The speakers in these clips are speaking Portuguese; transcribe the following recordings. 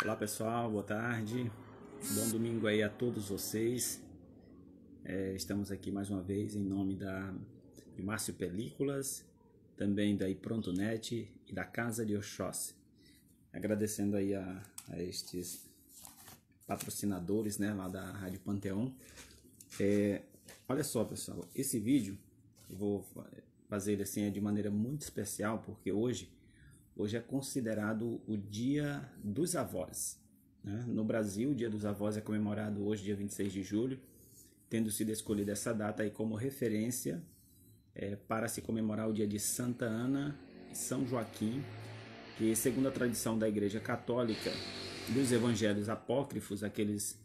Olá pessoal, boa tarde, bom domingo aí a todos vocês. É, estamos aqui mais uma vez em nome da de Márcio Películas, também da Iprontonet e da Casa de Oxóssi. Agradecendo aí a, a, estes patrocinadores né, lá da Rádio Panteão. É, olha só pessoal, esse vídeo eu vou fazer ele assim é de maneira muito especial porque hoje Hoje é considerado o Dia dos Avós. Né? No Brasil, o Dia dos Avós é comemorado hoje, dia 26 de julho, tendo sido escolhida essa data aí como referência é, para se comemorar o dia de Santa Ana e São Joaquim, que, segundo a tradição da Igreja Católica dos os evangelhos apócrifos, aqueles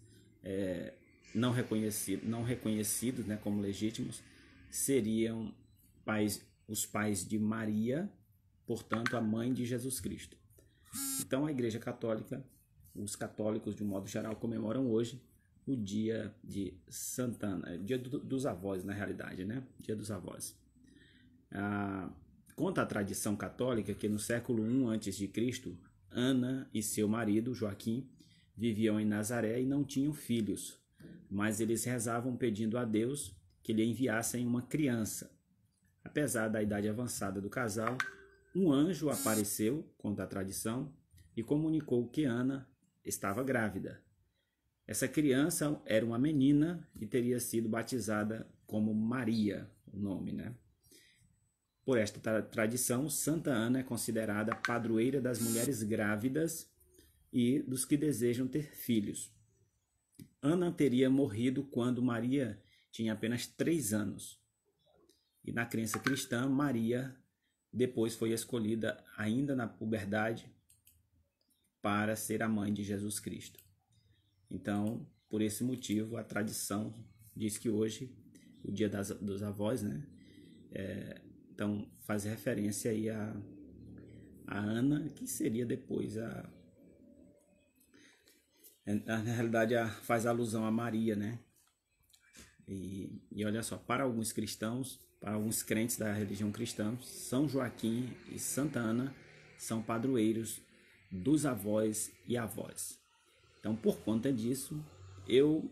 é, não, reconhecido, não reconhecidos né, como legítimos, seriam pais, os pais de Maria portanto, a mãe de Jesus Cristo. Então, a Igreja Católica, os católicos de um modo geral, comemoram hoje o dia de Santana, é, dia do, dos avós, na realidade, né? Dia dos avós. Ah, conta a tradição católica que no século I a.C., Ana e seu marido, Joaquim, viviam em Nazaré e não tinham filhos, mas eles rezavam pedindo a Deus que lhe enviassem uma criança. Apesar da idade avançada do casal, um anjo apareceu, conta a tradição, e comunicou que Ana estava grávida. Essa criança era uma menina e teria sido batizada como Maria, o nome, né? Por esta tradição, Santa Ana é considerada padroeira das mulheres grávidas e dos que desejam ter filhos. Ana teria morrido quando Maria tinha apenas três anos. E na crença cristã, Maria depois foi escolhida, ainda na puberdade, para ser a mãe de Jesus Cristo. Então, por esse motivo, a tradição diz que hoje, o dia das, dos avós, né? É, então, faz referência aí a, a Ana, que seria depois a. Na realidade, a, faz alusão a Maria, né? E, e olha só, para alguns cristãos, para alguns crentes da religião cristã, São Joaquim e Santa Ana são padroeiros dos avós e avós. Então, por conta disso, eu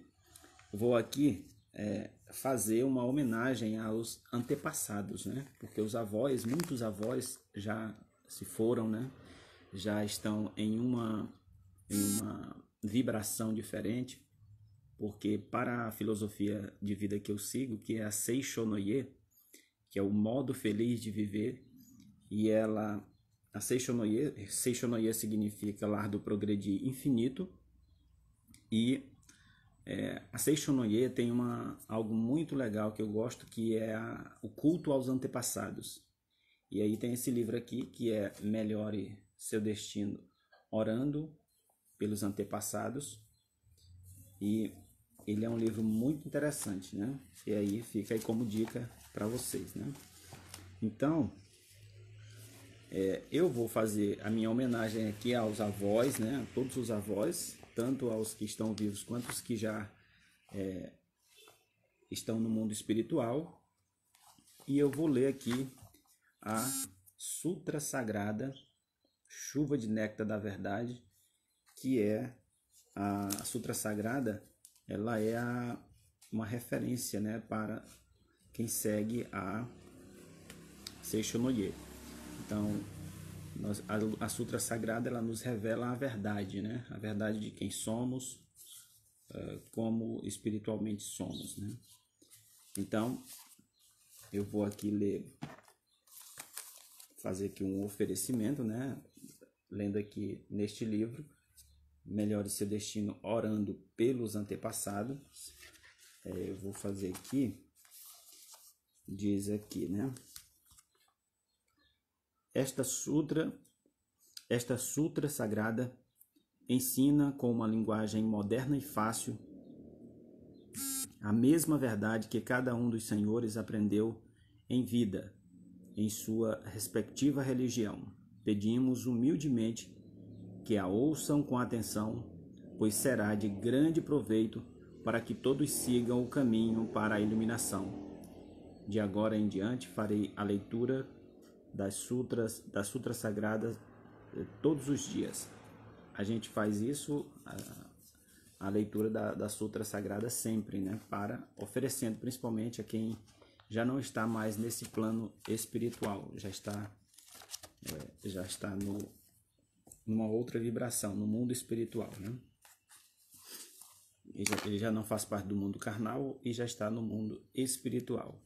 vou aqui é, fazer uma homenagem aos antepassados, né? Porque os avós, muitos avós já se foram, né? Já estão em uma, em uma vibração diferente, porque para a filosofia de vida que eu sigo, que é a Seishonoye, que é o modo feliz de viver, e ela a Seishonoye significa lar do progredir infinito, e é, a Seishonoye tem uma, algo muito legal que eu gosto, que é a, o culto aos antepassados. E aí tem esse livro aqui, que é Melhore Seu Destino, Orando pelos Antepassados, e ele é um livro muito interessante, né? E aí fica aí como dica para vocês, né? Então, é, eu vou fazer a minha homenagem aqui aos avós, né? A todos os avós, tanto aos que estão vivos quanto os que já é, estão no mundo espiritual. E eu vou ler aqui a Sutra Sagrada, Chuva de Néctar da Verdade, que é a Sutra Sagrada ela é a, uma referência né, para quem segue a Seishonoye. Então, nós, a, a, Sutra Sagrada ela nos revela a verdade, né? a verdade de quem somos, uh, como espiritualmente somos. Né? Então, eu vou aqui ler, fazer aqui um oferecimento, né? lendo aqui neste livro melhore seu destino orando pelos antepassados. É, eu vou fazer aqui, diz aqui, né? Esta sutra, esta sutra sagrada ensina com uma linguagem moderna e fácil a mesma verdade que cada um dos senhores aprendeu em vida, em sua respectiva religião. Pedimos humildemente que a ouçam com atenção, pois será de grande proveito para que todos sigam o caminho para a iluminação. De agora em diante farei a leitura das sutras, das sutras sagradas eh, todos os dias. A gente faz isso a, a leitura da, da sutra sagrada sempre, né? Para oferecendo principalmente a quem já não está mais nesse plano espiritual, já está eh, já está no numa outra vibração, no mundo espiritual, né? Ele já, ele já não faz parte do mundo carnal e já está no mundo espiritual.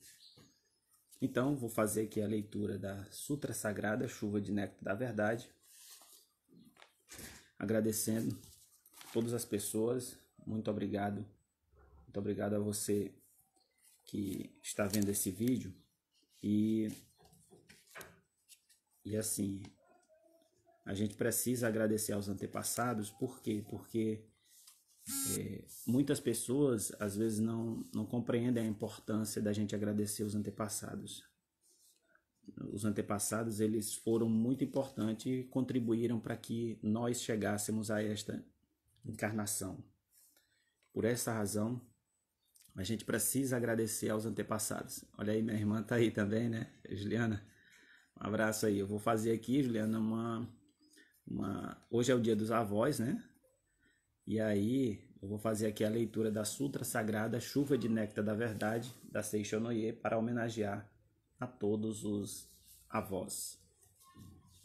Então, vou fazer aqui a leitura da Sutra Sagrada, Chuva de Néctar da Verdade, agradecendo todas as pessoas. Muito obrigado. Muito obrigado a você que está vendo esse vídeo. E, e assim, a gente precisa agradecer aos antepassados, por quê? Porque é, muitas pessoas às vezes não, não compreendem a importância da gente agradecer os antepassados. Os antepassados eles foram muito importantes e contribuíram para que nós chegássemos a esta encarnação. Por essa razão, a gente precisa agradecer aos antepassados. Olha aí, minha irmã tá aí também, né? Juliana, um abraço aí. Eu vou fazer aqui, Juliana, uma uma. Hoje é o dia dos avós, né? E aí eu vou fazer aqui a leitura da Sutra Sagrada Chuva de Néctar da Verdade, da Seishonoye, para homenagear a todos os avós.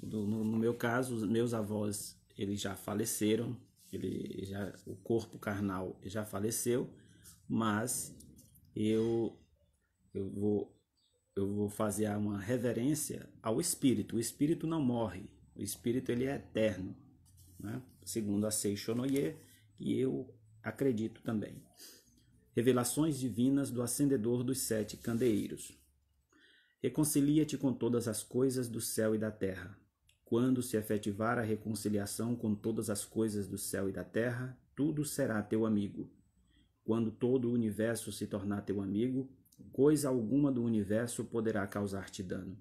No, no meu caso, os meus avós eles já faleceram, ele já, o corpo carnal já faleceu, mas eu, eu, vou, eu vou fazer uma reverência ao espírito. O espírito não morre, o espírito ele é eterno, né? segundo a Seishonoye, e eu acredito também. Revelações divinas do acendedor dos sete candeeiros. Reconcilia-te com todas as coisas do céu e da terra. Quando se efetivar a reconciliação com todas as coisas do céu e da terra, tudo será teu amigo. Quando todo o universo se tornar teu amigo, coisa alguma do universo poderá causar-te dano.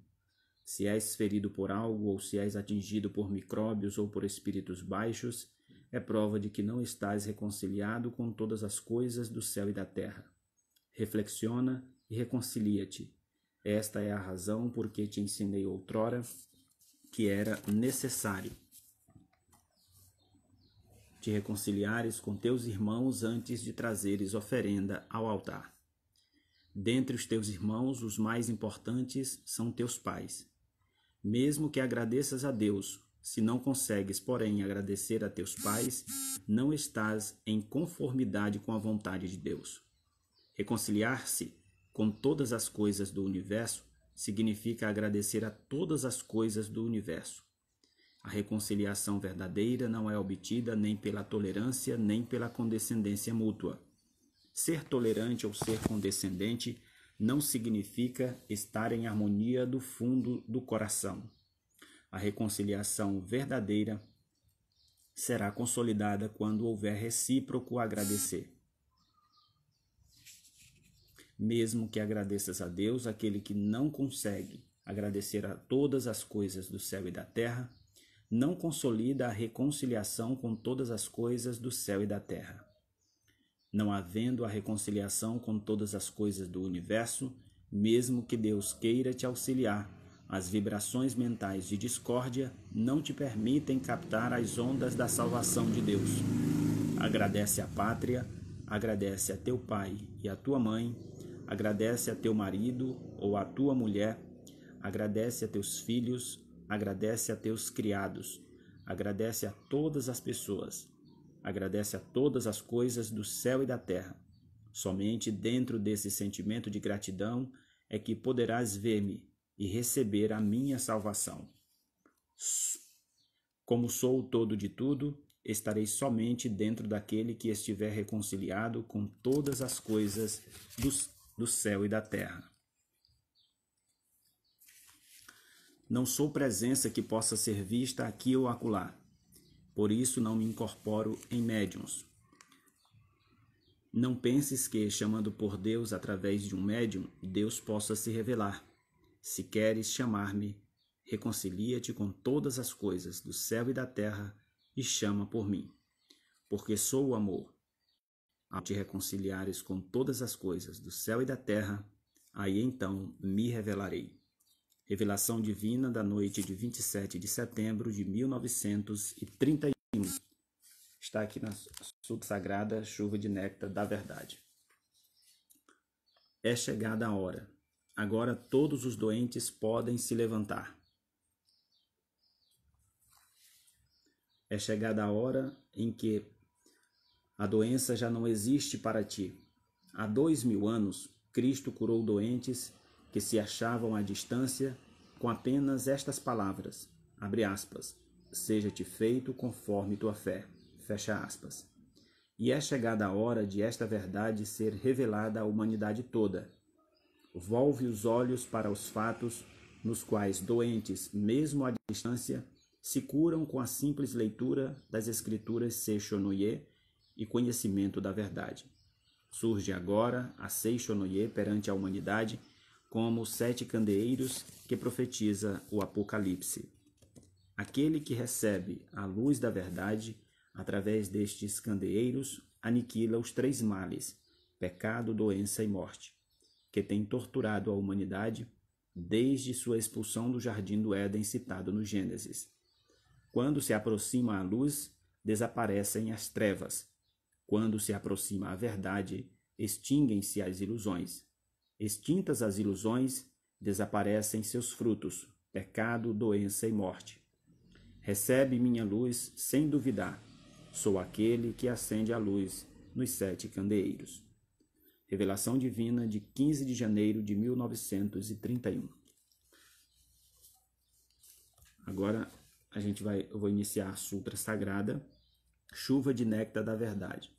Se és ferido por algo ou se és atingido por micróbios ou por espíritos baixos, é prova de que não estás reconciliado com todas as coisas do céu e da terra. Reflexiona e reconcilia-te. Esta é a razão por que te ensinei outrora que era necessário te reconciliares com teus irmãos antes de trazeres oferenda ao altar. Dentre os teus irmãos, os mais importantes são teus pais mesmo que agradeças a Deus. Se não consegues, porém, agradecer a teus pais, não estás em conformidade com a vontade de Deus. Reconciliar-se com todas as coisas do universo significa agradecer a todas as coisas do universo. A reconciliação verdadeira não é obtida nem pela tolerância nem pela condescendência mútua. Ser tolerante ou ser condescendente não significa estar em harmonia do fundo do coração. A reconciliação verdadeira será consolidada quando houver recíproco agradecer. Mesmo que agradeças a Deus, aquele que não consegue agradecer a todas as coisas do céu e da terra, não consolida a reconciliação com todas as coisas do céu e da terra não havendo a reconciliação com todas as coisas do universo, mesmo que Deus queira te auxiliar, as vibrações mentais de discórdia não te permitem captar as ondas da salvação de Deus. Agradece à pátria, agradece a teu pai e a tua mãe, agradece a teu marido ou a tua mulher, agradece a teus filhos, agradece a teus criados, agradece a todas as pessoas agradece a todas as coisas do céu e da terra. Somente dentro desse sentimento de gratidão é que poderás ver-me e receber a minha salvação. Como sou o todo de tudo, estarei somente dentro daquele que estiver reconciliado com todas as coisas do, do céu e da terra. Não sou presença que possa ser vista aqui ou acolá por isso não me incorporo em médiums. Não penses que, chamando por Deus através de um médium, Deus possa se revelar. Se queres chamar-me, reconcilia-te com todas as coisas do céu e da terra e chama por mim. Porque sou o amor. Ao te reconciliares com todas as coisas do céu e da terra, aí então me revelarei. Revelação Divina da noite de 27 de setembro de 1931. Está aqui na sagrada chuva de néctar da verdade. É chegada a hora. Agora todos os doentes podem se levantar. É chegada a hora em que a doença já não existe para ti. Há dois mil anos, Cristo curou doentes que se achavam à distância, com apenas estas palavras, aspas, seja-te feito conforme tua fé, fecha aspas. E é chegada a hora de esta verdade ser revelada à humanidade toda. Volve os olhos para os fatos nos quais doentes, mesmo à distância, se curam com a simples leitura das escrituras Seishonoye e conhecimento da verdade. Surge agora a Seishonoye perante a humanidade como os sete candeeiros que profetiza o Apocalipse. Aquele que recebe a luz da verdade através destes candeeiros aniquila os três males, pecado, doença e morte, que tem torturado a humanidade desde sua expulsão do jardim do Éden citado no Gênesis. Quando se aproxima a luz, desaparecem as trevas. Quando se aproxima a verdade, extinguem-se as ilusões. Extintas as ilusões, desaparecem seus frutos, pecado, doença e morte. Recebe minha luz sem duvidar. Sou aquele que acende a luz nos sete candeeiros. Revelação Divina de 15 de janeiro de 1931. Agora a gente vai, eu vou iniciar a Sutra Sagrada, Chuva de Néctar da Verdade.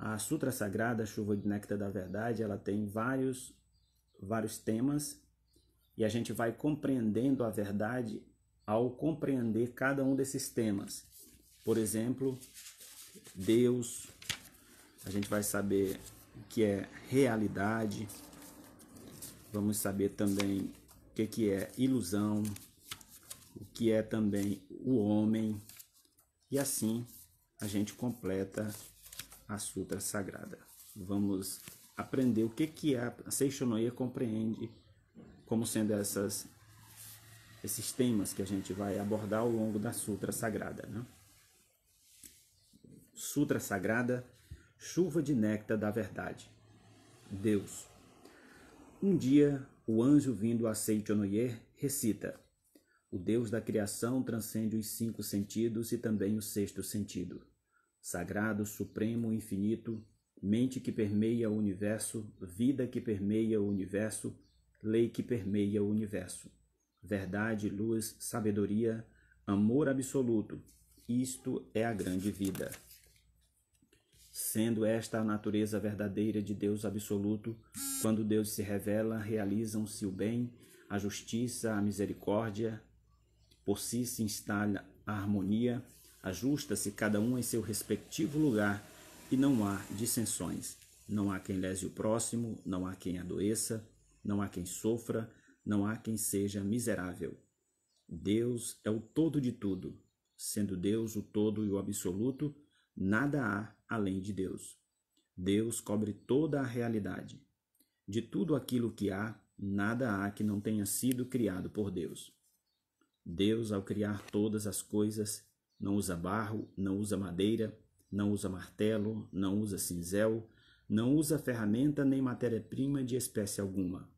A Sutra Sagrada, Chuva de Néctar da Verdade, ela tem vários, vários temas e a gente vai compreendendo a verdade ao compreender cada um desses temas. Por exemplo, Deus, a gente vai saber o que é realidade, vamos saber também o que, que é ilusão, o que é também o homem, e assim a gente completa a Sutra Sagrada. Vamos aprender o que, que é, a Seixonoia compreende como sendo essas, esses temas que a gente vai abordar ao longo da Sutra Sagrada. Né? Sutra Sagrada, chuva de néctar da verdade. Deus. Um dia, o anjo vindo a Seichonoyer recita: O Deus da criação transcende os cinco sentidos e também o sexto sentido. Sagrado, supremo, infinito, mente que permeia o universo, vida que permeia o universo, lei que permeia o universo. Verdade, luz, sabedoria, amor absoluto. Isto é a grande vida. Sendo esta a natureza verdadeira de Deus absoluto, quando Deus se revela, realizam-se o bem, a justiça, a misericórdia, por si se instala a harmonia, Ajusta-se cada um em seu respectivo lugar e não há dissensões. Não há quem lese o próximo, não há quem adoeça, não há quem sofra, não há quem seja miserável. Deus é o todo de tudo. Sendo Deus o todo e o absoluto, nada há além de Deus. Deus cobre toda a realidade. De tudo aquilo que há, nada há que não tenha sido criado por Deus. Deus, ao criar todas as coisas, não usa barro, não usa madeira, não usa martelo, não usa cinzel, não usa ferramenta nem matéria-prima de espécie alguma.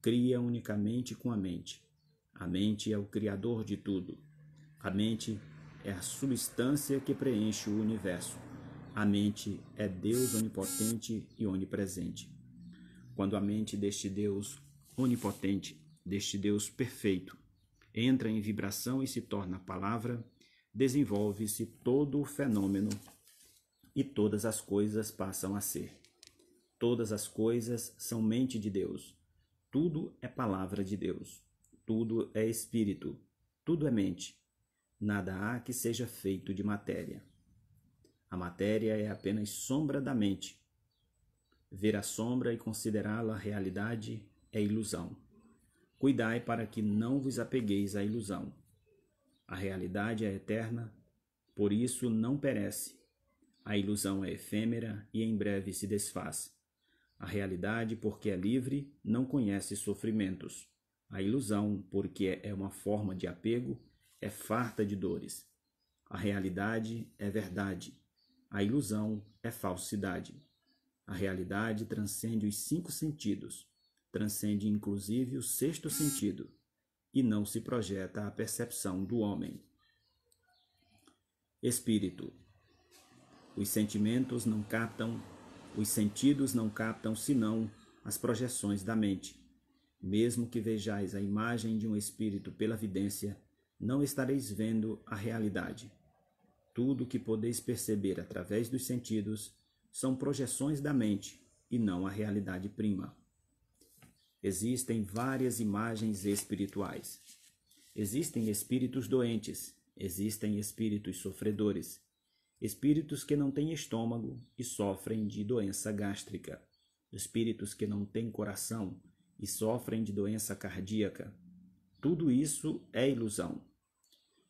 Cria unicamente com a mente. A mente é o criador de tudo. A mente é a substância que preenche o universo. A mente é Deus onipotente e onipresente. Quando a mente deste Deus onipotente, deste Deus perfeito, entra em vibração e se torna palavra, desenvolve-se todo o fenômeno e todas as coisas passam a ser. Todas as coisas são mente de Deus. Tudo é palavra de Deus. Tudo é espírito. Tudo é mente. Nada há que seja feito de matéria. A matéria é apenas sombra da mente. Ver a sombra e considerá-la realidade é ilusão. Cuidai para que não vos apegueis à ilusão. A realidade é eterna, por isso não perece. A ilusão é efêmera e em breve se desfaz. A realidade, porque é livre, não conhece sofrimentos. A ilusão, porque é uma forma de apego, é farta de dores. A realidade é verdade. A ilusão é falsidade. A realidade transcende os cinco sentidos, transcende inclusive o sexto sentido e não se projeta à percepção do homem. Espírito. Os sentimentos não captam, os sentidos não captam senão as projeções da mente. Mesmo que vejais a imagem de um espírito pela vidência, não estareis vendo a realidade. Tudo o que podeis perceber através dos sentidos são projeções da mente e não a realidade prima. Existem várias imagens espirituais. Existem espíritos doentes, existem espíritos sofredores, espíritos que não têm estômago e sofrem de doença gástrica, espíritos que não têm coração e sofrem de doença cardíaca. Tudo isso é ilusão.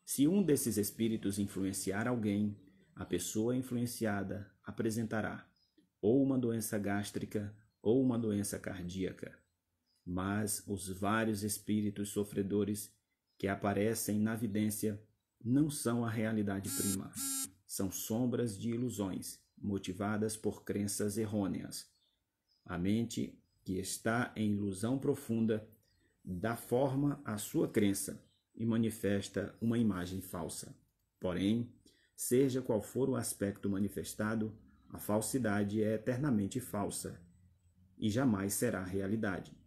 Se um desses espíritos influenciar alguém, a pessoa influenciada apresentará ou uma doença gástrica ou uma doença cardíaca mas os vários espíritos sofredores que aparecem na vidência não são a realidade prima. São sombras de ilusões, motivadas por crenças errôneas. A mente, que está em ilusão profunda, dá forma à sua crença e manifesta uma imagem falsa. Porém, seja qual for o aspecto manifestado, a falsidade é eternamente falsa e jamais será realidade.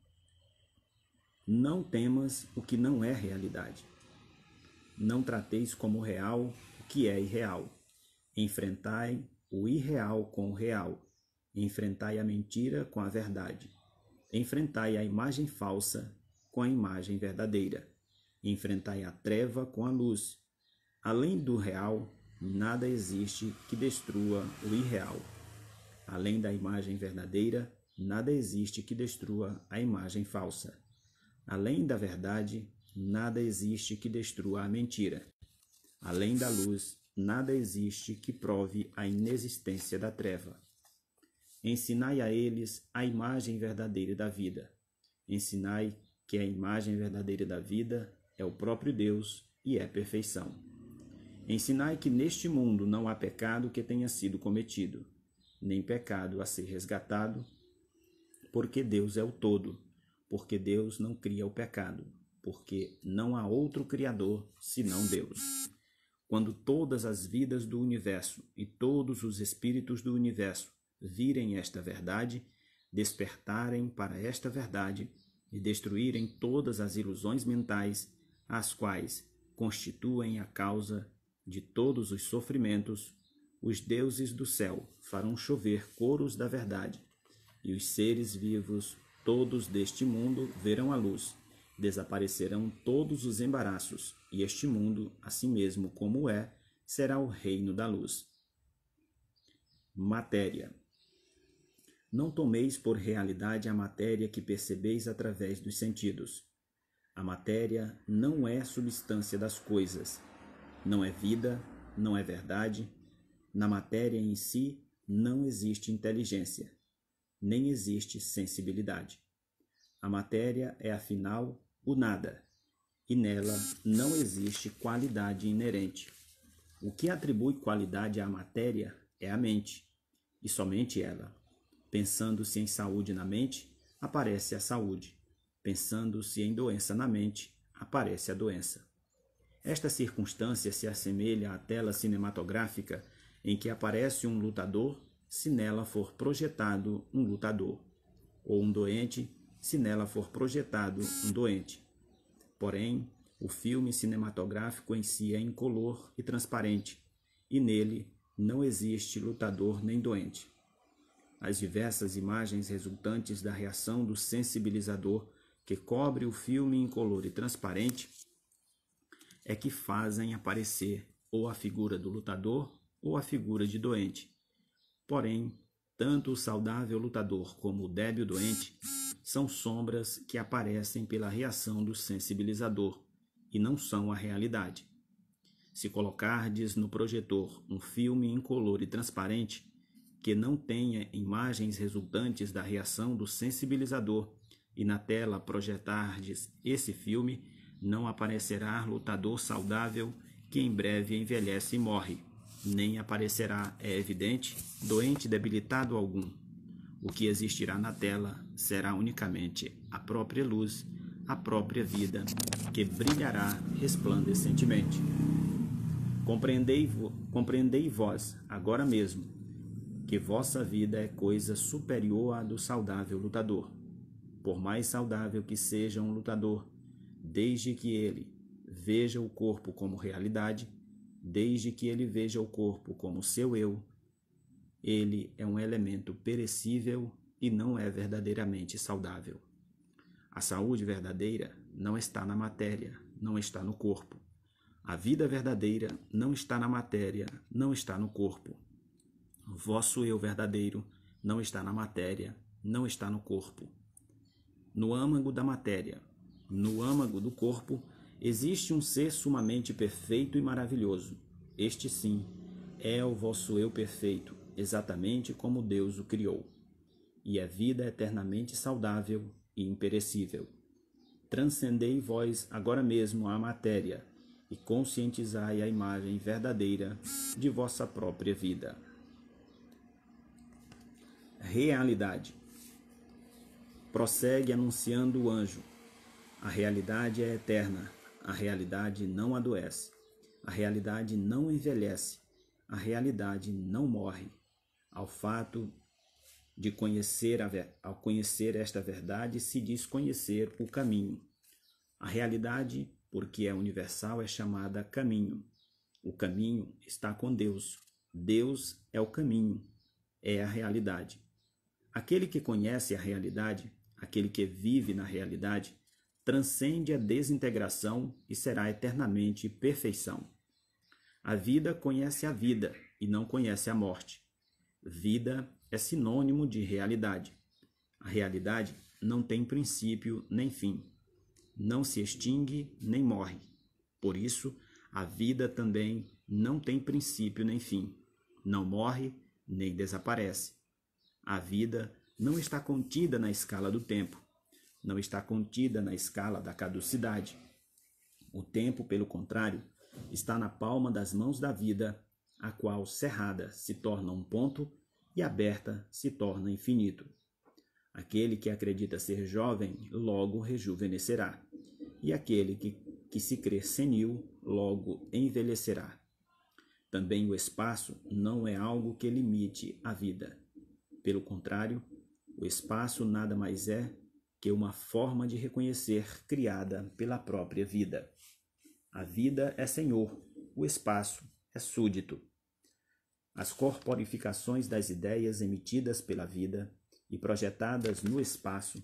Não temas o que não é realidade. Não trateis como real o que é irreal. Enfrentai o irreal com o real. Enfrentai a mentira com a verdade. Enfrentai a imagem falsa com a imagem verdadeira. Enfrentai a treva com a luz. Além do real, nada existe que destrua o irreal. Além da imagem verdadeira, nada existe que destrua a imagem falsa. Além da verdade, nada existe que destrua a mentira. Além da luz, nada existe que prove a inexistência da treva. Ensinai a eles a imagem verdadeira da vida. Ensinai que a imagem verdadeira da vida é o próprio Deus e é perfeição. Ensinai que neste mundo não há pecado que tenha sido cometido, nem pecado a ser resgatado, porque Deus é o todo porque Deus não cria o pecado, porque não há outro Criador senão Deus. Quando todas as vidas do universo e todos os espíritos do universo virem esta verdade, despertarem para esta verdade e destruírem todas as ilusões mentais, as quais constituem a causa de todos os sofrimentos, os deuses do céu farão chover coros da verdade, e os seres vivos todos deste mundo verão a luz. Desaparecerão todos os embaraços, e este mundo, assim mesmo como é, será o reino da luz. Matéria. Não tomeis por realidade a matéria que percebeis através dos sentidos. A matéria não é substância das coisas, não é vida, não é verdade. Na matéria em si não existe inteligência nem existe sensibilidade. A matéria é, afinal, o nada, e nela não existe qualidade inerente. O que atribui qualidade à matéria é a mente, e somente ela. Pensando-se em saúde na mente, aparece a saúde. Pensando-se em doença na mente, aparece a doença. Esta circunstância se assemelha à tela cinematográfica em que aparece um lutador se nela for projetado um lutador, ou um doente, se nela for projetado um doente. Porém, o filme cinematográfico em si é incolor e transparente, e nele não existe lutador nem doente. As diversas imagens resultantes da reação do sensibilizador que cobre o filme incolor e transparente é que fazem aparecer ou a figura do lutador ou a figura de doente, Porém, tanto o saudável lutador como o débil doente são sombras que aparecem pela reação do sensibilizador e não são a realidade. Se colocardes no projetor um filme incolor e transparente que não tenha imagens resultantes da reação do sensibilizador e na tela projetardes esse filme, não aparecerá lutador saudável que em breve envelhece e morre nem aparecerá, é evidente, doente debilitado algum. O que existirá na tela será unicamente a própria luz, a própria vida, que brilhará resplandecentemente Compreendei, compreendei vós, agora mesmo, que vossa vida é coisa superior à do saudável lutador. Por mais saudável que seja um lutador, desde que ele veja o corpo como realidade, desde que ele veja o corpo como seu eu, ele é um elemento perecível e não é verdadeiramente saudável. A saúde verdadeira não está na matéria, não está no corpo. A vida verdadeira não está na matéria, não está no corpo. Vosso eu verdadeiro não está na matéria, não está no corpo. No âmago da matéria, no âmago do corpo, Existe um ser sumamente perfeito e maravilhoso. Este sim é o vosso eu perfeito, exatamente como Deus o criou. E a vida é eternamente saudável e imperecível. Transcendei vós agora mesmo a matéria e conscientizai a imagem verdadeira de vossa própria vida. Realidade. Prossegue anunciando o anjo. A realidade é eterna a realidade não adoece. A realidade não envelhece. A realidade não morre. Ao fato de conhecer a, ao conhecer esta verdade se diz conhecer o caminho. A realidade, porque é universal, é chamada caminho. O caminho está com Deus. Deus é o caminho, é a realidade. Aquele que conhece a realidade, aquele que vive na realidade, transcende a desintegração e será eternamente perfeição. A vida conhece a vida e não conhece a morte. Vida é sinônimo de realidade. A realidade não tem princípio nem fim. Não se extingue nem morre. Por isso, a vida também não tem princípio nem fim. Não morre nem desaparece. A vida não está contida na escala do tempo não está contida na escala da caducidade. O tempo, pelo contrário, está na palma das mãos da vida, a qual cerrada se torna um ponto e aberta se torna infinito. Aquele que acredita ser jovem logo rejuvenescerá, e aquele que, que se crê senil logo envelhecerá. Também o espaço não é algo que limite a vida. Pelo contrário, o espaço nada mais é que é uma forma de reconhecer criada pela própria vida. A vida é senhor, o espaço é súdito. As corporificações das ideias emitidas pela vida e projetadas no espaço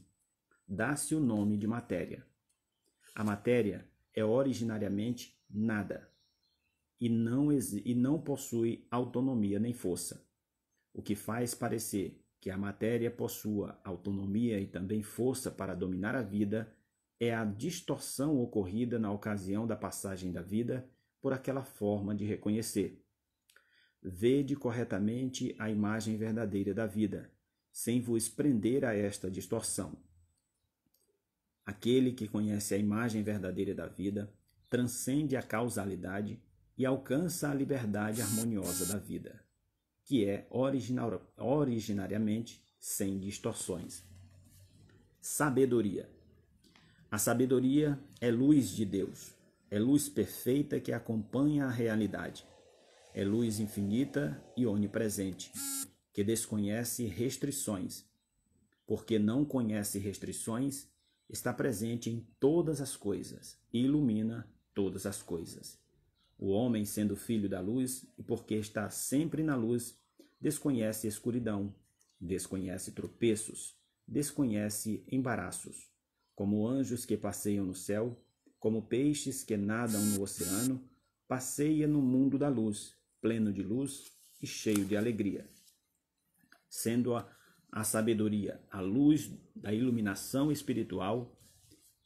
dá-se o nome de matéria. A matéria é originariamente nada e não, e não possui autonomia nem força, o que faz parecer que a matéria possua autonomia e também força para dominar a vida é a distorção ocorrida na ocasião da passagem da vida por aquela forma de reconhecer. Vede corretamente a imagem verdadeira da vida, sem vos prender a esta distorção. Aquele que conhece a imagem verdadeira da vida transcende a causalidade e alcança a liberdade harmoniosa da vida que é original, originariamente sem distorções. Sabedoria. A sabedoria é luz de Deus, é luz perfeita que acompanha a realidade. É luz infinita e onipresente, que desconhece restrições. Porque não conhece restrições, está presente em todas as coisas e ilumina todas as coisas. O homem, sendo filho da luz, e porque está sempre na luz, desconhece escuridão, desconhece tropeços, desconhece embaraços. Como anjos que passeiam no céu, como peixes que nadam no oceano, passeia no mundo da luz, pleno de luz e cheio de alegria. Sendo a, a sabedoria a luz da iluminação espiritual,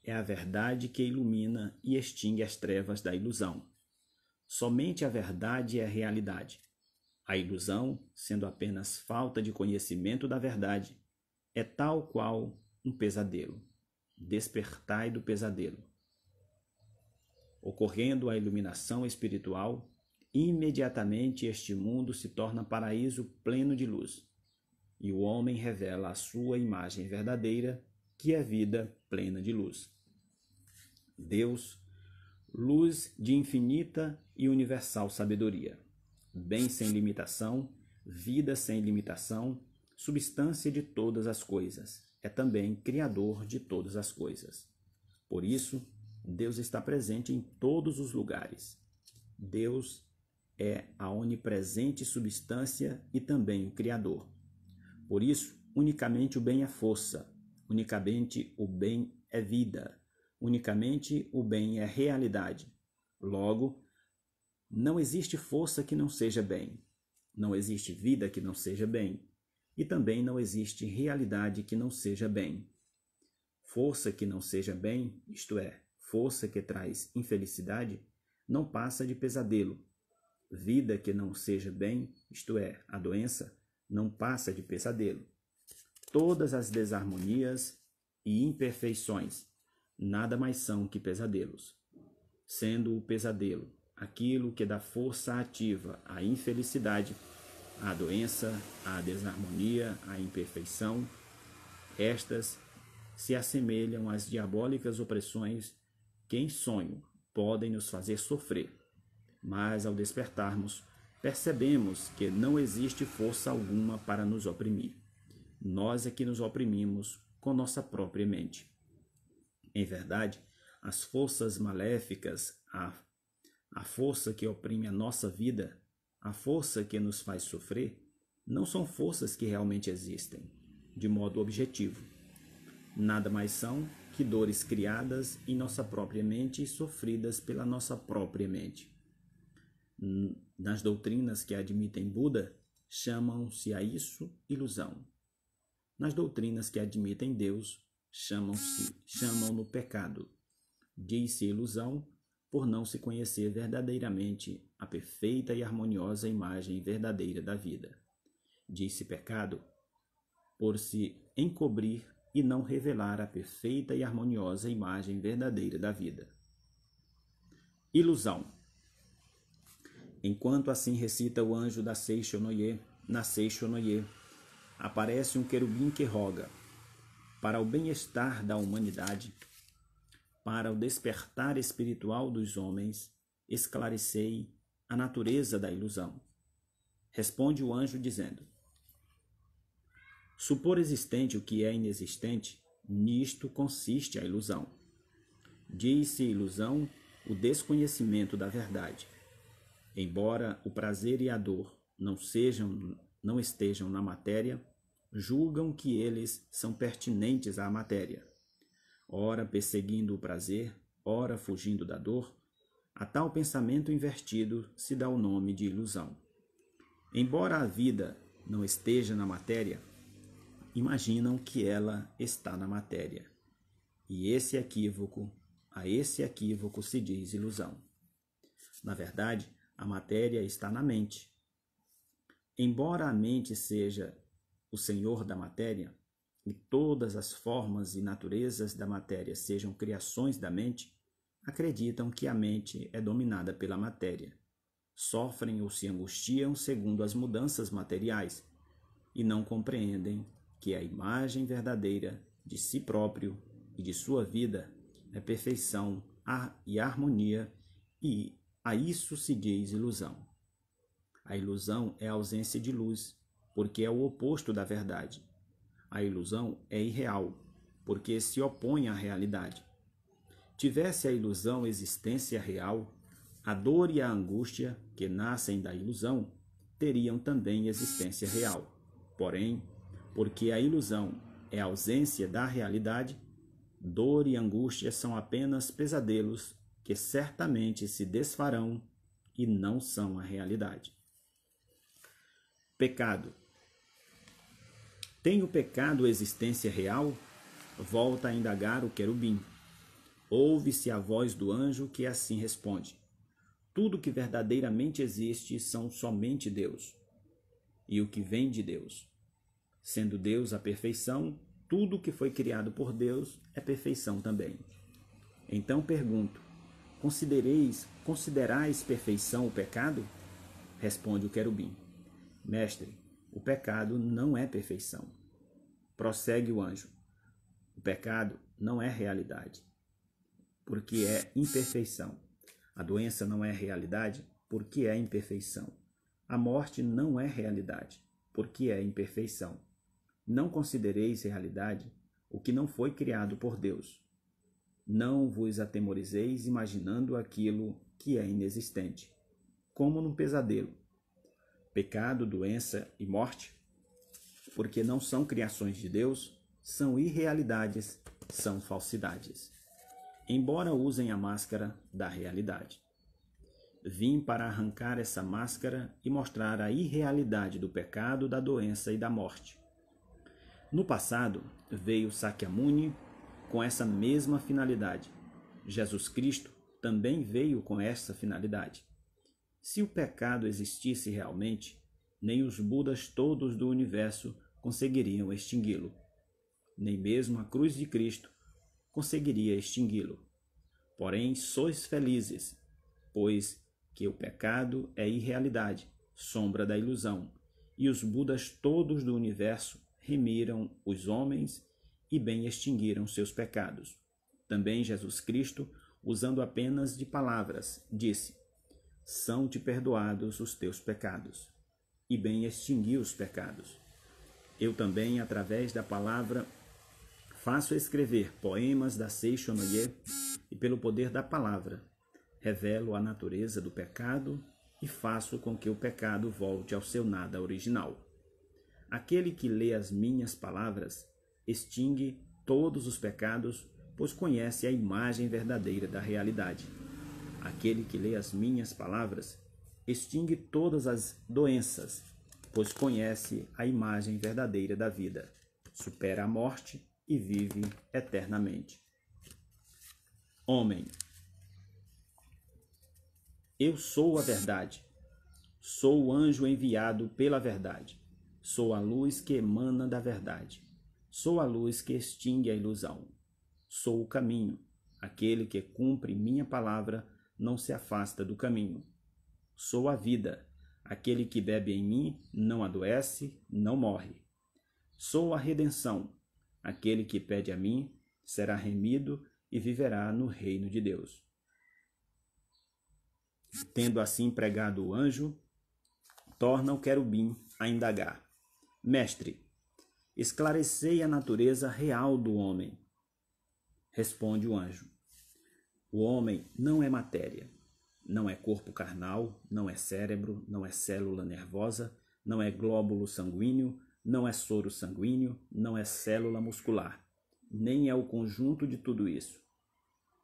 é a verdade que ilumina e extingue as trevas da ilusão Somente a verdade é a realidade. A ilusão, sendo apenas falta de conhecimento da verdade, é tal qual um pesadelo. Despertai do pesadelo. Ocorrendo a iluminação espiritual, imediatamente este mundo se torna paraíso pleno de luz, e o homem revela a sua imagem verdadeira, que é vida plena de luz. Deus luz de infinita e universal sabedoria, bem sem limitação, vida sem limitação, substância de todas as coisas, é também criador de todas as coisas. Por isso, Deus está presente em todos os lugares. Deus é a onipresente substância e também o criador. Por isso, unicamente o bem é força, unicamente o bem é vida Unicamente o bem é realidade. Logo, não existe força que não seja bem. Não existe vida que não seja bem. E também não existe realidade que não seja bem. Força que não seja bem, isto é, força que traz infelicidade, não passa de pesadelo. Vida que não seja bem, isto é, a doença, não passa de pesadelo. Todas as desarmonias e imperfeições nada mais são que pesadelos, sendo o pesadelo aquilo que dá força ativa à infelicidade, à doença, à desarmonia, à imperfeição. Estas se assemelham às diabólicas opressões que em sonho podem nos fazer sofrer, mas ao despertarmos, percebemos que não existe força alguma para nos oprimir. Nós é que nos oprimimos com nossa própria mente. Em verdade, as forças maléficas, a, a força que oprime a nossa vida, a força que nos faz sofrer, não são forças que realmente existem, de modo objetivo. Nada mais são que dores criadas em nossa própria mente e sofridas pela nossa própria mente. Nas doutrinas que admitem Buda, chamam-se a isso ilusão. Nas doutrinas que admitem Deus, chamam-se chamam-no pecado. Diz-se ilusão por não se conhecer verdadeiramente a perfeita e harmoniosa imagem verdadeira da vida. Diz-se pecado por se encobrir e não revelar a perfeita e harmoniosa imagem verdadeira da vida. Ilusão. Enquanto assim recita o anjo da Seixonoye, na Seixonoye, aparece um querubim que roga, para o bem-estar da humanidade, para o despertar espiritual dos homens, esclarecei a natureza da ilusão. Responde o anjo dizendo: Supor existente o que é inexistente, nisto consiste a ilusão. Diz-se ilusão o desconhecimento da verdade. Embora o prazer e a dor não sejam não estejam na matéria, julgam que eles são pertinentes à matéria. Ora perseguindo o prazer, ora fugindo da dor, a tal pensamento invertido se dá o nome de ilusão. Embora a vida não esteja na matéria, imaginam que ela está na matéria. E esse equívoco, a esse equívoco se diz ilusão. Na verdade, a matéria está na mente. Embora a mente seja o Senhor da matéria, e todas as formas e naturezas da matéria sejam criações da mente, acreditam que a mente é dominada pela matéria. Sofrem ou se angustiam segundo as mudanças materiais e não compreendem que a imagem verdadeira de si próprio e de sua vida é perfeição e harmonia, e a isso se diz ilusão. A ilusão é a ausência de luz porque é o oposto da verdade. A ilusão é irreal, porque se opõe à realidade. Tivesse a ilusão existência real, a dor e a angústia que nascem da ilusão teriam também existência real. Porém, porque a ilusão é a ausência da realidade, dor e angústia são apenas pesadelos que certamente se desfarão e não são a realidade. Pecado tem o pecado existência real? Volta a indagar o querubim. Ouve-se a voz do anjo que assim responde: Tudo que verdadeiramente existe são somente Deus, e o que vem de Deus. Sendo Deus a perfeição, tudo que foi criado por Deus é perfeição também. Então pergunto: Considereis, considerais perfeição o pecado? Responde o querubim: Mestre, o pecado não é perfeição. Prossegue o anjo. O pecado não é realidade, porque é imperfeição. A doença não é realidade, porque é imperfeição. A morte não é realidade, porque é imperfeição. Não considereis realidade o que não foi criado por Deus. Não vos atemorizeis imaginando aquilo que é inexistente, como num pesadelo pecado, doença e morte, porque não são criações de Deus, são irrealidades, são falsidades. Embora usem a máscara da realidade. Vim para arrancar essa máscara e mostrar a irrealidade do pecado, da doença e da morte. No passado, veio Sakyamuni com essa mesma finalidade. Jesus Cristo também veio com essa finalidade. Se o pecado existisse realmente, nem os Budas todos do universo conseguiriam extingui-lo. Nem mesmo a cruz de Cristo conseguiria extingui-lo. Porém, sois felizes, pois que o pecado é irrealidade, sombra da ilusão, e os Budas todos do universo remiram os homens e bem extinguiram seus pecados. Também Jesus Cristo, usando apenas de palavras, disse: são-te perdoados os teus pecados. E bem extingui os pecados. Eu também, através da palavra, faço escrever poemas da Seixonoye e, pelo poder da palavra, revelo a natureza do pecado e faço com que o pecado volte ao seu nada original. Aquele que lê as minhas palavras extingue todos os pecados, pois conhece a imagem verdadeira da realidade. Aquele que lê as minhas palavras extingue todas as doenças, pois conhece a imagem verdadeira da vida, supera a morte e vive eternamente. Homem, eu sou a verdade, sou o anjo enviado pela verdade, sou a luz que emana da verdade, sou a luz que extingue a ilusão, sou o caminho, aquele que cumpre minha palavra não se afasta do caminho. Sou a vida. Aquele que bebe em mim não adoece, não morre. Sou a redenção. Aquele que pede a mim será remido e viverá no reino de Deus. Tendo assim pregado o anjo, torna o querubim a indagar: Mestre, esclarecei a natureza real do homem. Responde o anjo: o homem não é matéria, não é corpo carnal, não é cérebro, não é célula nervosa, não é glóbulo sanguíneo, não é soro sanguíneo, não é célula muscular, nem é o conjunto de tudo isso.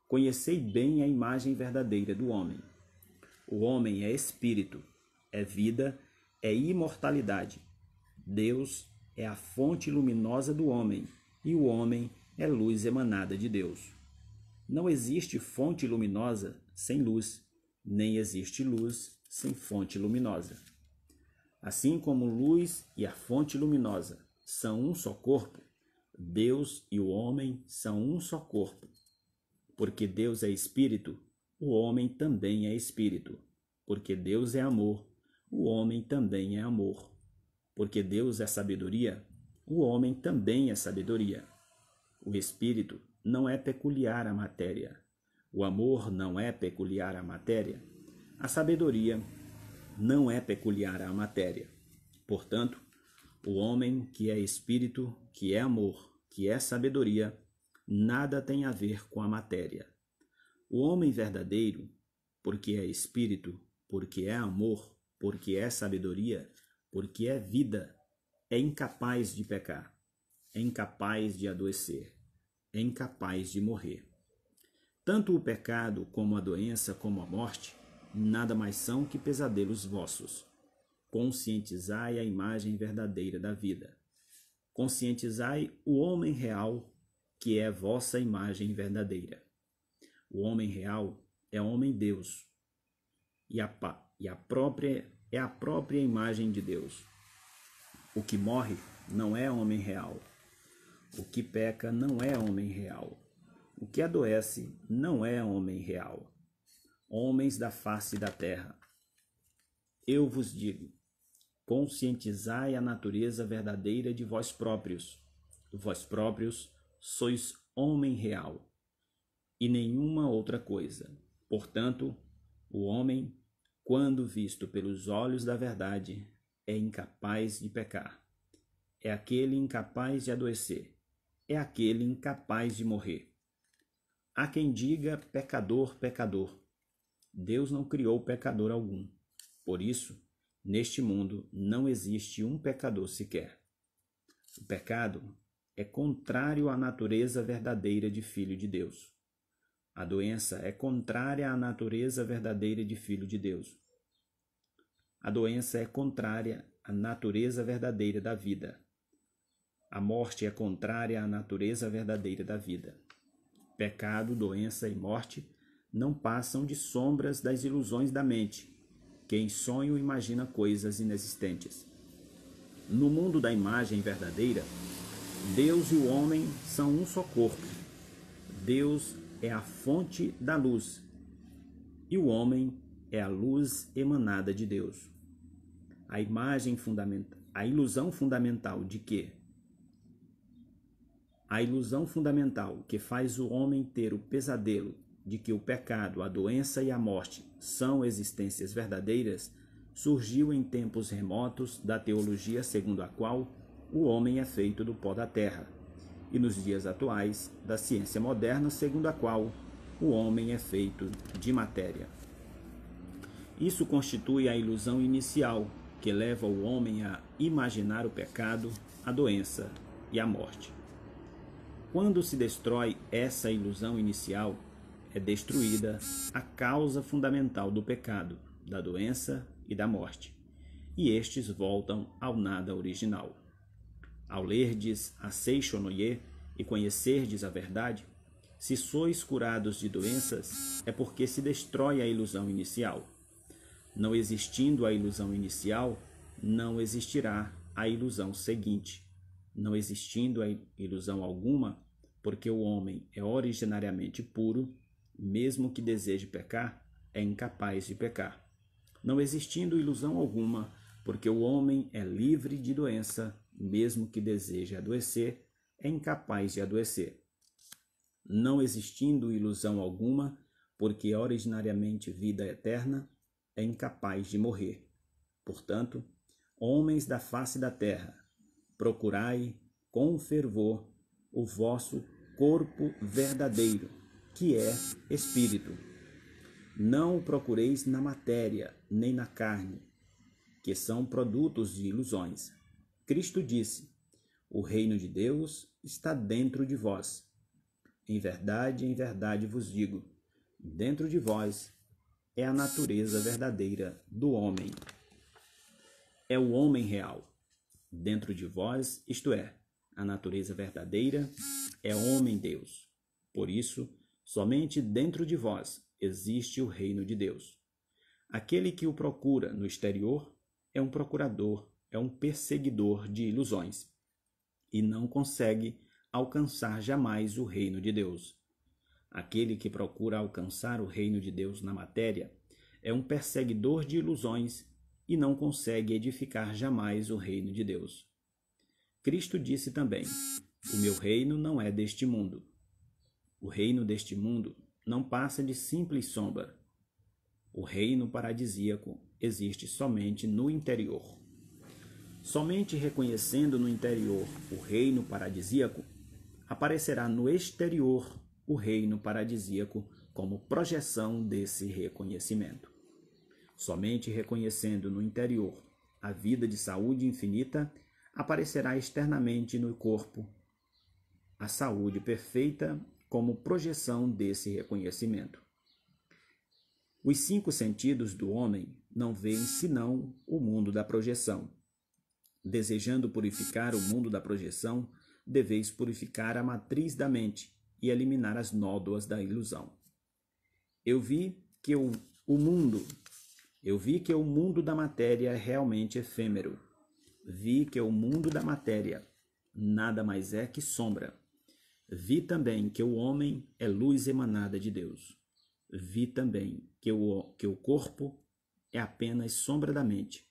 Conhecei bem a imagem verdadeira do homem. O homem é espírito, é vida, é imortalidade. Deus é a fonte luminosa do homem, e o homem é luz emanada de Deus. Não existe fonte luminosa sem luz, nem existe luz sem fonte luminosa. Assim como luz e a fonte luminosa são um só corpo, Deus e o homem são um só corpo. Porque Deus é espírito, o homem também é espírito. Porque Deus é amor, o homem também é amor. Porque Deus é sabedoria, o homem também é sabedoria. O espírito não é peculiar à matéria. O amor não é peculiar à matéria. A sabedoria não é peculiar à matéria. Portanto, o homem que é espírito, que é amor, que é sabedoria, nada tem a ver com a matéria. O homem verdadeiro, porque é espírito, porque é amor, porque é sabedoria, porque é vida, é incapaz de pecar, é incapaz de adoecer é incapaz de morrer. Tanto o pecado, como a doença, como a morte, nada mais são que pesadelos vossos. Conscientizai a imagem verdadeira da vida. Conscientizai o homem real, que é vossa imagem verdadeira. O homem real é homem Deus, e a, e a própria é a própria imagem de Deus. O que morre não é homem real, o que peca não é homem real. O que adoece não é homem real. Homens da face da terra. Eu vos digo: conscientizai a natureza verdadeira de vós próprios. Vós próprios sois homem real e nenhuma outra coisa. Portanto, o homem, quando visto pelos olhos da verdade, é incapaz de pecar. É aquele incapaz de adoecer é aquele incapaz de morrer. Há quem diga pecador, pecador. Deus não criou pecador algum. Por isso, neste mundo não existe um pecador sequer. O pecado é contrário à natureza verdadeira de filho de Deus. A doença é contrária à natureza verdadeira de filho de Deus. A doença é contrária à natureza verdadeira da vida. A morte é contrária à natureza verdadeira da vida. Pecado, doença e morte não passam de sombras das ilusões da mente, que em sonho imagina coisas inexistentes. No mundo da imagem verdadeira, Deus e o homem são um só corpo. Deus é a fonte da luz e o homem é a luz emanada de Deus. A imagem fundamental, a ilusão fundamental de que a ilusão fundamental que faz o homem ter o pesadelo de que o pecado, a doença e a morte são existências verdadeiras surgiu em tempos remotos da teologia segundo a qual o homem é feito do pó da terra, e nos dias atuais da ciência moderna segundo a qual o homem é feito de matéria. Isso constitui a ilusão inicial que leva o homem a imaginar o pecado, a doença e a morte. Quando se destrói essa ilusão inicial, é destruída a causa fundamental do pecado, da doença e da morte, e estes voltam ao nada original. Ao lerdes a Seixonoye e conhecerdes a verdade, se sois curados de doenças, é porque se destrói a ilusão inicial. Não existindo a ilusão inicial, não existirá a ilusão seguinte não existindo a ilusão alguma, porque o homem é originariamente puro, mesmo que deseje pecar, é incapaz de pecar. Não existindo ilusão alguma, porque o homem é livre de doença, mesmo que deseje adoecer, é incapaz de adoecer. Não existindo ilusão alguma, porque é originariamente vida eterna, é incapaz de morrer. Portanto, homens da face da terra, procurai com fervor o vosso corpo verdadeiro, que é espírito. Não o procureis na matéria, nem na carne, que são produtos de ilusões. Cristo disse: O reino de Deus está dentro de vós. Em verdade, em verdade vos digo: dentro de vós é a natureza verdadeira do homem. É o homem real dentro de vós, isto é, a natureza verdadeira, é homem-deus. Por isso, somente dentro de vós existe o reino de Deus. Aquele que o procura no exterior é um procurador, é um perseguidor de ilusões e não consegue alcançar jamais o reino de Deus. Aquele que procura alcançar o reino de Deus na matéria é um perseguidor de ilusões e não consegue edificar jamais o reino de Deus. Cristo disse também: O meu reino não é deste mundo. O reino deste mundo não passa de simples sombra. O reino paradisíaco existe somente no interior. Somente reconhecendo no interior o reino paradisíaco, aparecerá no exterior o reino paradisíaco como projeção desse reconhecimento. Somente reconhecendo no interior a vida de saúde infinita, aparecerá externamente no corpo a saúde perfeita como projeção desse reconhecimento. Os cinco sentidos do homem não veem senão o mundo da projeção. Desejando purificar o mundo da projeção, deveis purificar a matriz da mente e eliminar as nódoas da ilusão. Eu vi que o, o mundo eu vi que o mundo da matéria é realmente efêmero. Vi que o mundo da matéria nada mais é que sombra. Vi também que o homem é luz emanada de Deus. Vi também que o, que o corpo é apenas sombra da mente.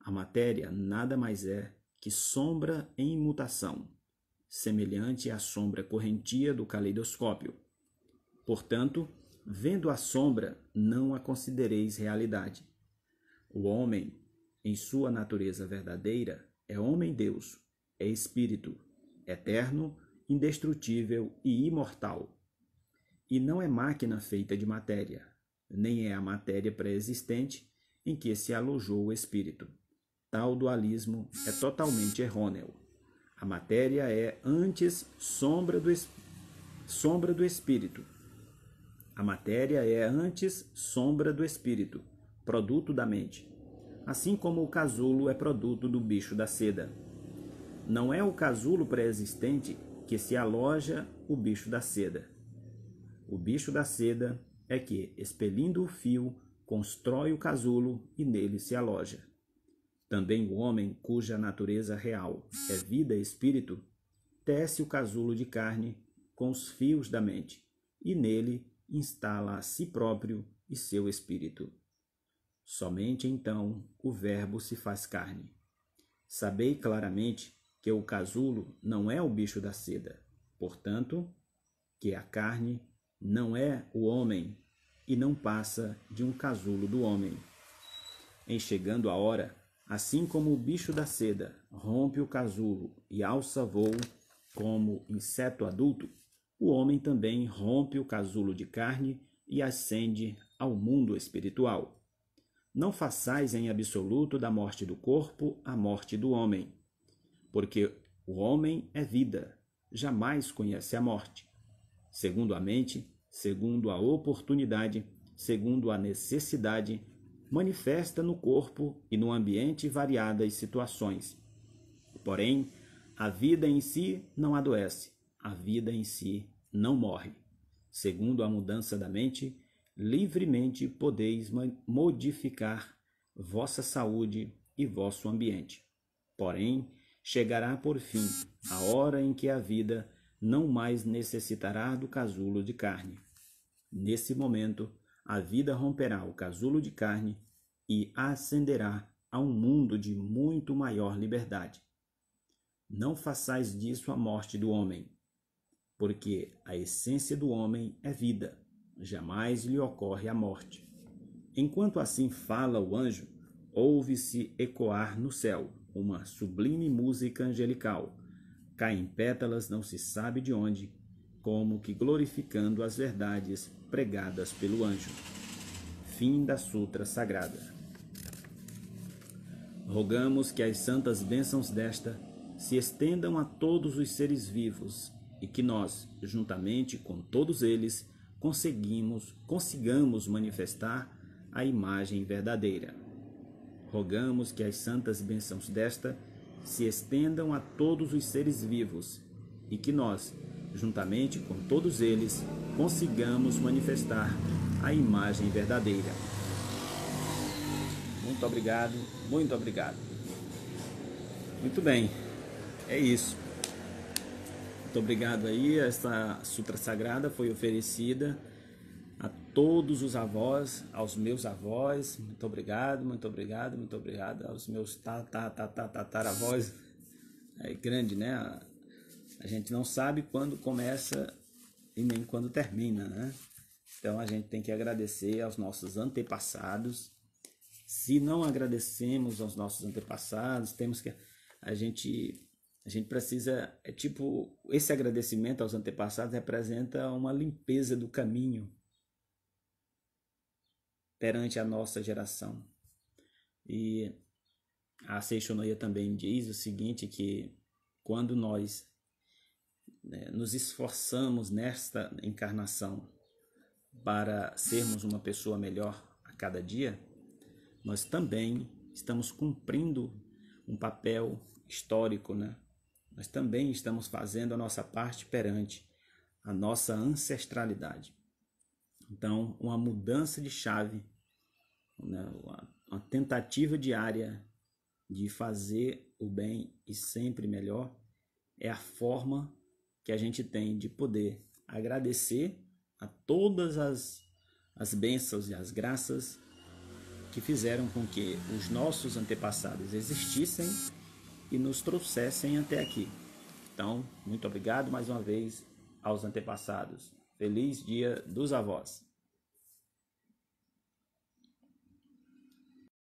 A matéria nada mais é que sombra em mutação, semelhante à sombra correntia do caleidoscópio. Portanto, vendo a sombra, não a considereis realidade. O homem, em sua natureza verdadeira, é homem-deus, é espírito, eterno, indestrutível e imortal. E não é máquina feita de matéria, nem é a matéria pré-existente em que se alojou o espírito. Tal dualismo é totalmente errôneo. A matéria é, antes, sombra do, sombra do espírito, a matéria é antes sombra do espírito, produto da mente. Assim como o casulo é produto do bicho da seda. Não é o casulo pré-existente que se aloja o bicho da seda. O bicho da seda é que, expelindo o fio, constrói o casulo e nele se aloja. Também o homem, cuja natureza real é vida e espírito, tece o casulo de carne com os fios da mente e nele instala a si próprio e seu espírito. Somente então o Verbo se faz carne. Sabei claramente que o casulo não é o bicho da seda, portanto, que a carne não é o homem e não passa de um casulo do homem. Em chegando a hora, assim como o bicho da seda rompe o casulo e alça voo como inseto adulto, o homem também rompe o casulo de carne e ascende ao mundo espiritual. Não façais em absoluto da morte do corpo a morte do homem, porque o homem é vida, jamais conhece a morte. Segundo a mente, segundo a oportunidade, segundo a necessidade, manifesta no corpo e no ambiente variadas situações. Porém, a vida em si não adoece, a vida em si não morre. Segundo a mudança da mente, livremente podeis modificar vossa saúde e vosso ambiente. Porém, chegará por fim a hora em que a vida não mais necessitará do casulo de carne. Nesse momento, a vida romperá o casulo de carne e ascenderá a um mundo de muito maior liberdade. Não façais disso a morte do homem, porque a essência do homem é vida, jamais lhe ocorre a morte. Enquanto assim fala o anjo, ouve-se ecoar no céu uma sublime música angelical. Caem pétalas, não se sabe de onde, como que glorificando as verdades pregadas pelo anjo. Fim da Sutra Sagrada. Rogamos que as santas bênçãos desta se estendam a todos os seres vivos e que nós, juntamente com todos eles, conseguimos, consigamos manifestar a imagem verdadeira. Rogamos que as santas bênçãos desta se estendam a todos os seres vivos e que nós, juntamente com todos eles, consigamos manifestar a imagem verdadeira. Muito obrigado, muito obrigado. Muito bem, é isso. Muito obrigado aí. Essa Sutra Sagrada foi oferecida a todos os avós, aos meus avós. Muito obrigado, muito obrigado, muito obrigado. Aos meus tataravós. É grande, né? A gente não sabe quando começa e nem quando termina, né? Então a gente tem que agradecer aos nossos antepassados. Se não agradecemos aos nossos antepassados, temos que a gente a gente precisa, é tipo, esse agradecimento aos antepassados representa uma limpeza do caminho perante a nossa geração. E a Seixonoia também diz o seguinte, que quando nós né, nos esforçamos nesta encarnação para sermos uma pessoa melhor a cada dia, nós também estamos cumprindo um papel histórico, né? nós também estamos fazendo a nossa parte perante a nossa ancestralidade. Então, uma mudança de chave, né, uma tentativa diária de fazer o bem e sempre melhor é a forma que a gente tem de poder agradecer a todas as, as bênçãos e as graças que fizeram com que os nossos antepassados existissem e nos trouxessem até aqui. Então, muito obrigado mais uma vez aos antepassados. Feliz Dia dos Avós!